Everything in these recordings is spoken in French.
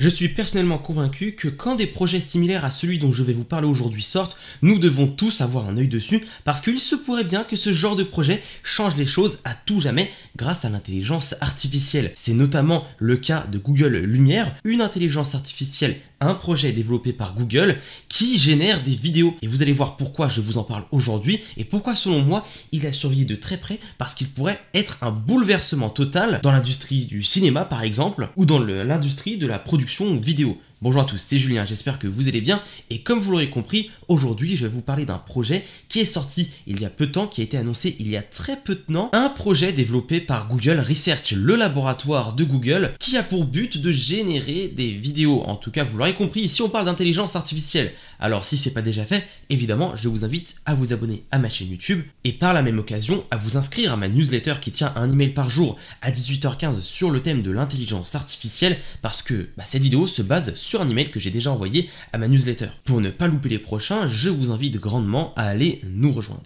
Je suis personnellement convaincu que quand des projets similaires à celui dont je vais vous parler aujourd'hui sortent, nous devons tous avoir un œil dessus parce qu'il se pourrait bien que ce genre de projet change les choses à tout jamais grâce à l'intelligence artificielle. C'est notamment le cas de Google Lumière, une intelligence artificielle un projet développé par Google qui génère des vidéos. Et vous allez voir pourquoi je vous en parle aujourd'hui et pourquoi selon moi il a surveillé de très près parce qu'il pourrait être un bouleversement total dans l'industrie du cinéma par exemple ou dans l'industrie de la production vidéo. Bonjour à tous, c'est Julien, j'espère que vous allez bien et comme vous l'aurez compris, aujourd'hui je vais vous parler d'un projet qui est sorti il y a peu de temps, qui a été annoncé il y a très peu de temps, un projet développé par Google Research, le laboratoire de Google, qui a pour but de générer des vidéos. En tout cas, vous l'aurez compris, ici on parle d'intelligence artificielle. Alors si c'est pas déjà fait, évidemment, je vous invite à vous abonner à ma chaîne YouTube et par la même occasion à vous inscrire à ma newsletter qui tient un email par jour à 18h15 sur le thème de l'intelligence artificielle parce que bah, cette vidéo se base sur sur un email que j'ai déjà envoyé à ma newsletter. Pour ne pas louper les prochains, je vous invite grandement à aller nous rejoindre.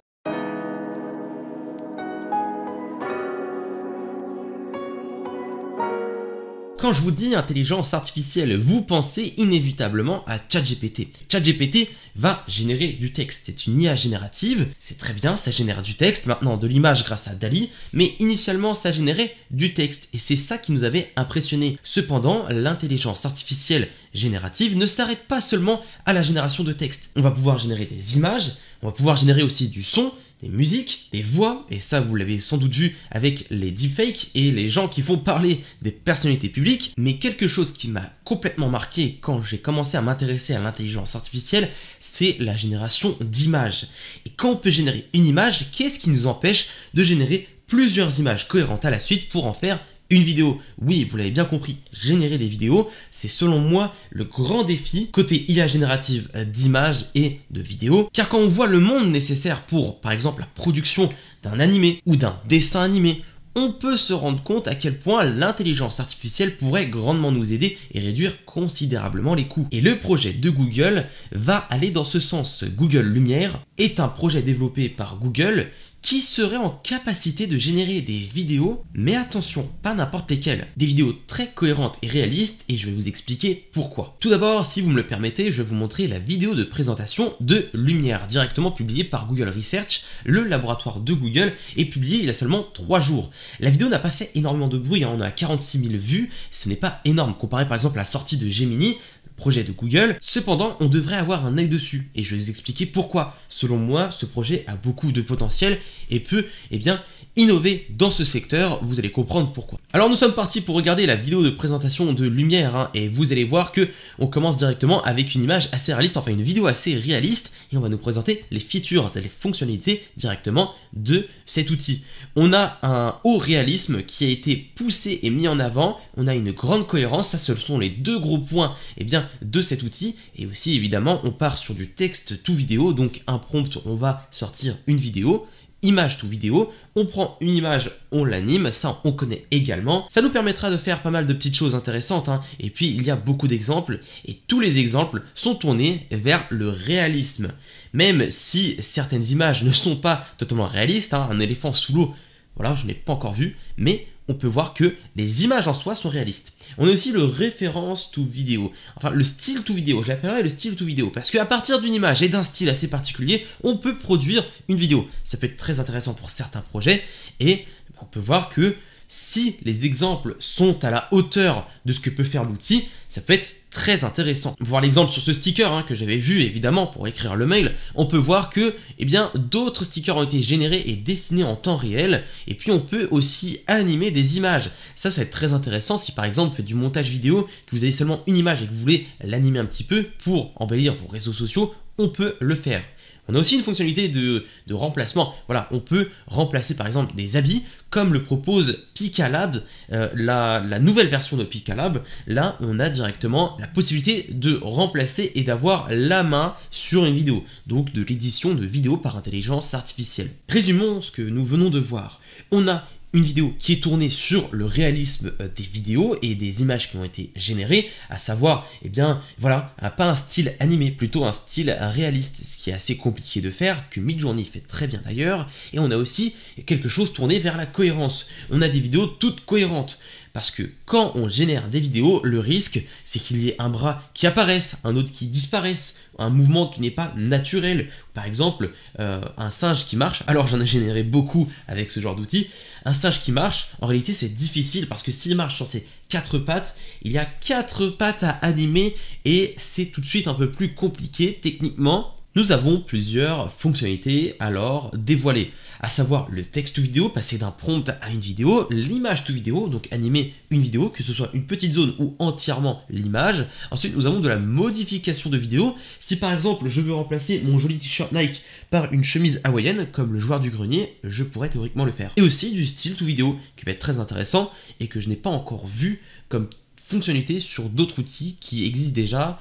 quand je vous dis intelligence artificielle, vous pensez inévitablement à ChatGPT. ChatGPT va générer du texte. C'est une IA générative, c'est très bien, ça génère du texte, maintenant de l'image grâce à Dali, mais initialement ça générait du texte et c'est ça qui nous avait impressionné. Cependant, l'intelligence artificielle générative ne s'arrête pas seulement à la génération de texte. On va pouvoir générer des images, on va pouvoir générer aussi du son, des musiques, des voix, et ça vous l'avez sans doute vu avec les deepfakes et les gens qui font parler des personnalités publiques, mais quelque chose qui m'a complètement marqué quand j'ai commencé à m'intéresser à l'intelligence artificielle, c'est la génération d'images. Et quand on peut générer une image, qu'est-ce qui nous empêche de générer plusieurs images cohérentes à la suite pour en faire une vidéo. Oui, vous l'avez bien compris, générer des vidéos, c'est selon moi le grand défi côté IA générative euh, d'images et de vidéos. Car quand on voit le monde nécessaire pour, par exemple, la production d'un animé ou d'un dessin animé, on peut se rendre compte à quel point l'intelligence artificielle pourrait grandement nous aider et réduire considérablement les coûts. Et le projet de Google va aller dans ce sens. Google Lumière est un projet développé par Google qui serait en capacité de générer des vidéos, mais attention, pas n'importe lesquelles, des vidéos très cohérentes et réalistes, et je vais vous expliquer pourquoi. Tout d'abord, si vous me le permettez, je vais vous montrer la vidéo de présentation de Lumière, directement publiée par Google Research, le laboratoire de Google, et publiée il y a seulement 3 jours. La vidéo n'a pas fait énormément de bruit, hein. on a 46 000 vues, ce n'est pas énorme, comparé par exemple à la sortie de Gemini, projet de Google. Cependant, on devrait avoir un œil dessus, et je vais vous expliquer pourquoi. Selon moi, ce projet a beaucoup de potentiel et peut eh bien, innover dans ce secteur, vous allez comprendre pourquoi. Alors nous sommes partis pour regarder la vidéo de présentation de Lumière hein, et vous allez voir que on commence directement avec une image assez réaliste, enfin une vidéo assez réaliste et on va nous présenter les features, les fonctionnalités directement de cet outil. On a un haut réalisme qui a été poussé et mis en avant, on a une grande cohérence, ça ce sont les deux gros points eh bien, de cet outil et aussi évidemment on part sur du texte tout vidéo donc un prompt on va sortir une vidéo image tout vidéo. On prend une image, on l'anime, ça on connaît également. Ça nous permettra de faire pas mal de petites choses intéressantes. Hein. Et puis il y a beaucoup d'exemples et tous les exemples sont tournés vers le réalisme. Même si certaines images ne sont pas totalement réalistes, hein, un éléphant sous l'eau, voilà, je n'ai pas encore vu, mais on peut voir que les images en soi sont réalistes. On a aussi le référence to vidéo, enfin le style to vidéo, je l'appellerai le style to vidéo, parce qu'à partir d'une image et d'un style assez particulier, on peut produire une vidéo. Ça peut être très intéressant pour certains projets, et on peut voir que si les exemples sont à la hauteur de ce que peut faire l'outil, ça peut être très intéressant. Voir l'exemple sur ce sticker hein, que j'avais vu évidemment pour écrire le mail, on peut voir que eh bien d'autres stickers ont été générés et dessinés en temps réel, et puis on peut aussi animer des images. Ça, ça va être très intéressant si par exemple vous faites du montage vidéo, que vous avez seulement une image et que vous voulez l'animer un petit peu pour embellir vos réseaux sociaux, on peut le faire. On a aussi une fonctionnalité de, remplacement. Voilà, on peut remplacer par exemple des habits comme le propose Picalab, euh, la, la, nouvelle version de Picalab, là on a directement la possibilité de remplacer et d'avoir la main sur une vidéo, donc de l'édition de vidéos par intelligence artificielle. Résumons ce que nous venons de voir. On a une vidéo qui est tournée sur le réalisme euh, des vidéos et des images qui ont été générées, à savoir, eh bien, voilà, pas un style animé, plutôt un style réaliste, ce qui est assez compliqué de faire, que Midjourney fait très bien d'ailleurs, et on a aussi quelque chose tourné vers la cohérence. On a des vidéos toutes cohérentes. Parce que quand on génère des vidéos, le risque, c'est qu'il y ait un bras qui apparaisse, un autre qui disparaisse, un mouvement qui n'est pas naturel. Par exemple, euh, un singe qui marche, alors j'en ai généré beaucoup avec ce genre d'outils, un singe qui marche, en réalité c'est difficile parce que s'il marche sur ses quatre pattes, il y a quatre pattes à animer et c'est tout de suite un peu plus compliqué techniquement nous avons plusieurs fonctionnalités alors dévoilées, à savoir le texte vidéo, passer d'un prompt à une vidéo, l'image to vidéo, donc animer une vidéo, que ce soit une petite zone ou entièrement l'image. Ensuite, nous avons de la modification de vidéo. Si par exemple, je veux remplacer mon joli t-shirt Nike par une chemise hawaïenne, comme le joueur du grenier, je pourrais théoriquement le faire. Et aussi du style to vidéo, qui va être très intéressant et que je n'ai pas encore vu comme fonctionnalité sur d'autres outils qui existent déjà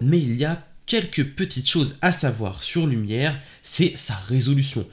mais il y a quelques petites choses à savoir sur Lumière, c'est sa résolution.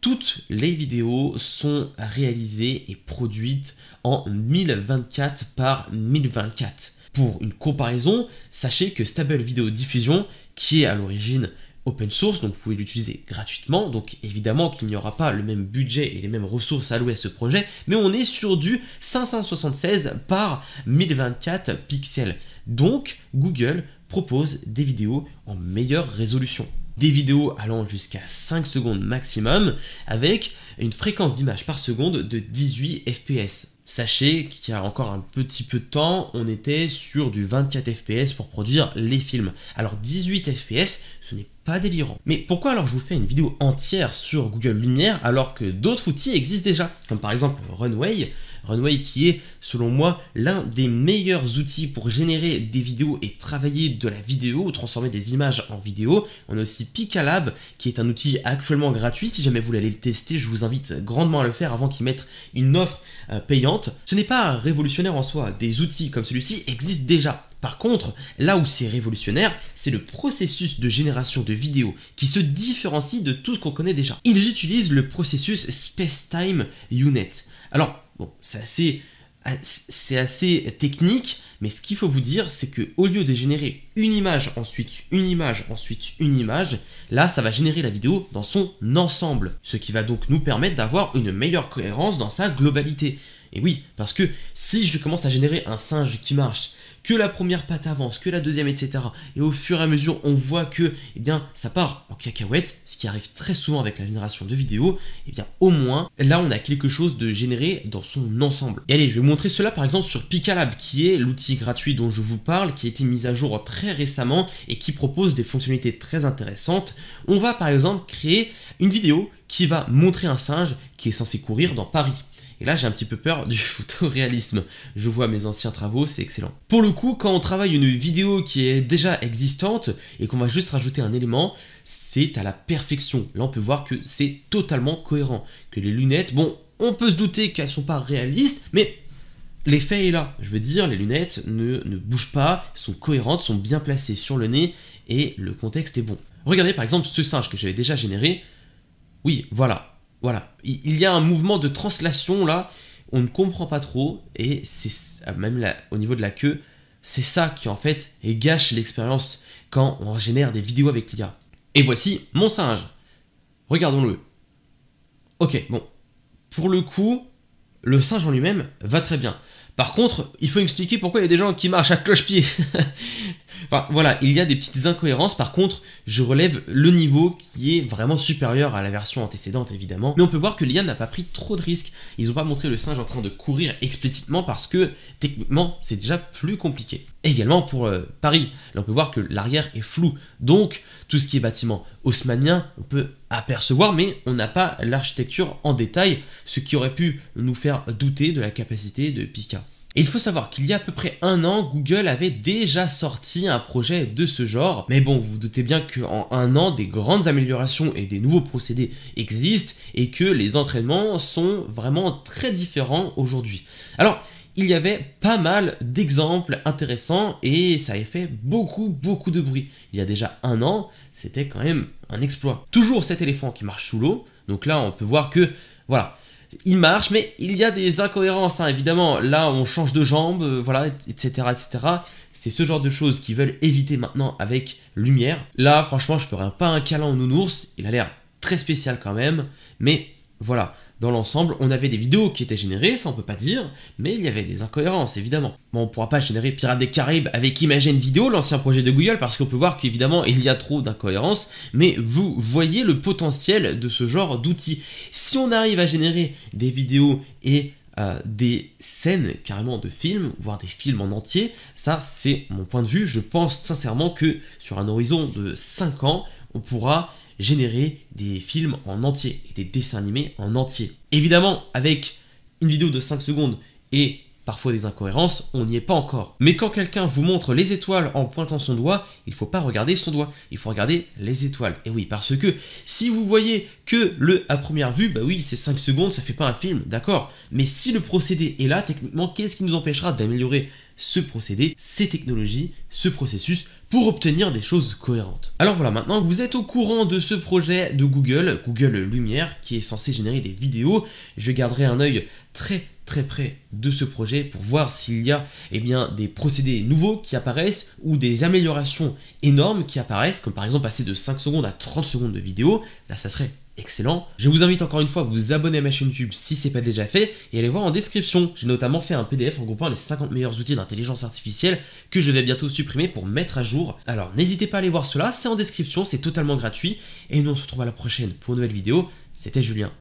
Toutes les vidéos sont réalisées et produites en 1024 par 1024. Pour une comparaison, sachez que Stable Video Diffusion, qui est à l'origine open source, donc vous pouvez l'utiliser gratuitement. Donc évidemment qu'il n'y aura pas le même budget et les mêmes ressources allouées à ce projet, mais on est sur du 576 par 1024 pixels. Donc Google propose des vidéos en meilleure résolution. Des vidéos allant jusqu'à 5 secondes maximum avec une fréquence d'image par seconde de 18 fps. Sachez qu'il y a encore un petit peu de temps, on était sur du 24 fps pour produire les films. Alors 18 fps, ce n'est pas délirant. Mais pourquoi alors je vous fais une vidéo entière sur Google Lumière alors que d'autres outils existent déjà Comme par exemple Runway, Runway qui est, selon moi, l'un des meilleurs outils pour générer des vidéos et travailler de la vidéo ou transformer des images en vidéo. On a aussi Picalab qui est un outil actuellement gratuit. Si jamais vous voulez aller le tester, je vous invite grandement à le faire avant qu'ils mettent une offre euh, payante. Ce n'est pas révolutionnaire en soi, des outils comme celui-ci existent déjà. Par contre, là où c'est révolutionnaire, c'est le processus de génération de vidéos qui se différencie de tout ce qu'on connaît déjà. Ils utilisent le processus Space Time Unit. Alors, Bon, c'est assez, c'est assez technique, mais ce qu'il faut vous dire, c'est que au lieu de générer une image, ensuite une image, ensuite une image, là, ça va générer la vidéo dans son ensemble, ce qui va donc nous permettre d'avoir une meilleure cohérence dans sa globalité. Et oui, parce que si je commence à générer un singe qui marche, que la première patte avance, que la deuxième, etc. Et au fur et à mesure, on voit que eh bien, ça part en cacahuète, ce qui arrive très souvent avec la génération de vidéos, et eh bien au moins, là, on a quelque chose de généré dans son ensemble. Et allez, je vais vous montrer cela par exemple sur Picalab, qui est l'outil gratuit dont je vous parle, qui a été mis à jour très récemment et qui propose des fonctionnalités très intéressantes. On va par exemple créer une vidéo qui va montrer un singe qui est censé courir dans Paris. Et là, j'ai un petit peu peur du photoréalisme. Je vois mes anciens travaux, c'est excellent. Pour le coup, quand on travaille une vidéo qui est déjà existante et qu'on va juste rajouter un élément, c'est à la perfection. Là, on peut voir que c'est totalement cohérent. Que les lunettes, bon, on peut se douter qu'elles sont pas réalistes, mais l'effet est là. Je veux dire, les lunettes ne, ne bougent pas, sont cohérentes, sont bien placées sur le nez et le contexte est bon. Regardez par exemple ce singe que j'avais déjà généré. Oui, voilà, voilà, il y a un mouvement de translation là, on ne comprend pas trop, et c'est ah, même là, au niveau de la queue, c'est ça qui en fait gâche l'expérience quand on génère des vidéos avec l'IA. Et voici mon singe. Regardons-le. Ok, bon. Pour le coup, le singe en lui-même va très bien. Par contre, il faut expliquer pourquoi il y a des gens qui marchent à cloche-pied. enfin, voilà, il y a des petites incohérences. Par contre, je relève le niveau qui est vraiment supérieur à la version antécédente, évidemment. Mais on peut voir que l'IA n'a pas pris trop de risques. Ils n'ont pas montré le singe en train de courir explicitement parce que, techniquement, c'est déjà plus compliqué. également pour euh, Paris, là on peut voir que l'arrière est flou. Donc, tout ce qui est bâtiment haussmanien, on peut apercevoir, mais on n'a pas l'architecture en détail, ce qui aurait pu nous faire douter de la capacité de Pika. il faut savoir qu'il y a à peu près un an, Google avait déjà sorti un projet de ce genre. Mais bon, vous, vous doutez bien qu'en un an, des grandes améliorations et des nouveaux procédés existent et que les entraînements sont vraiment très différents aujourd'hui. Alors, il y avait pas mal d'exemples intéressants et ça avait fait beaucoup beaucoup de bruit. Il y a déjà un an, c'était quand même un exploit. Toujours cet éléphant qui marche sous l'eau, donc là on peut voir que voilà, il marche, mais il y a des incohérences, hein, évidemment. Là on change de jambe, euh, voilà, etc. etc. C'est ce genre de choses qu'ils veulent éviter maintenant avec Lumière. Là franchement je ferai pas un câlin au nounours, il a l'air très spécial quand même, mais voilà. Dans l'ensemble, on avait des vidéos qui étaient générées, ça on peut pas dire, mais il y avait des incohérences évidemment. Bon, on pourra pas générer Pirates des Caraïbes avec Imagine Vidéo, l'ancien projet de Google, parce qu'on peut voir qu'évidemment il y a trop d'incohérences, mais vous voyez le potentiel de ce genre d'outils. Si on arrive à générer des vidéos et euh, des scènes carrément de films, voire des films en entier. Ça, c'est mon point de vue. Je pense sincèrement que sur un horizon de 5 ans, on pourra générer des films en entier et des dessins animés en entier. Évidemment, avec une vidéo de 5 secondes et parfois des incohérences, on n'y est pas encore. Mais quand quelqu'un vous montre les étoiles en pointant son doigt, il ne faut pas regarder son doigt, il faut regarder les étoiles. Et oui, parce que si vous voyez que le à première vue, bah oui, c'est 5 secondes, ça fait pas un film, d'accord. Mais si le procédé est là, techniquement, qu'est-ce qui nous empêchera d'améliorer ce procédé, ces technologies, ce processus pour obtenir des choses cohérentes. Alors voilà, maintenant vous êtes au courant de ce projet de Google, Google Lumière, qui est censé générer des vidéos. Je garderai un œil très très près de ce projet pour voir s'il y a eh bien, des procédés nouveaux qui apparaissent ou des améliorations énormes qui apparaissent, comme par exemple passer de 5 secondes à 30 secondes de vidéo, là ça serait excellent. Je vous invite encore une fois à vous abonner à ma chaîne YouTube si c'est pas déjà fait et à aller voir en description. J'ai notamment fait un PDF regroupant les 50 meilleurs outils d'intelligence artificielle que je vais bientôt supprimer pour mettre à jour. Alors n'hésitez pas à aller voir cela, c'est en description, c'est totalement gratuit. Et nous on se retrouve à la prochaine pour une nouvelle vidéo. C'était Julien.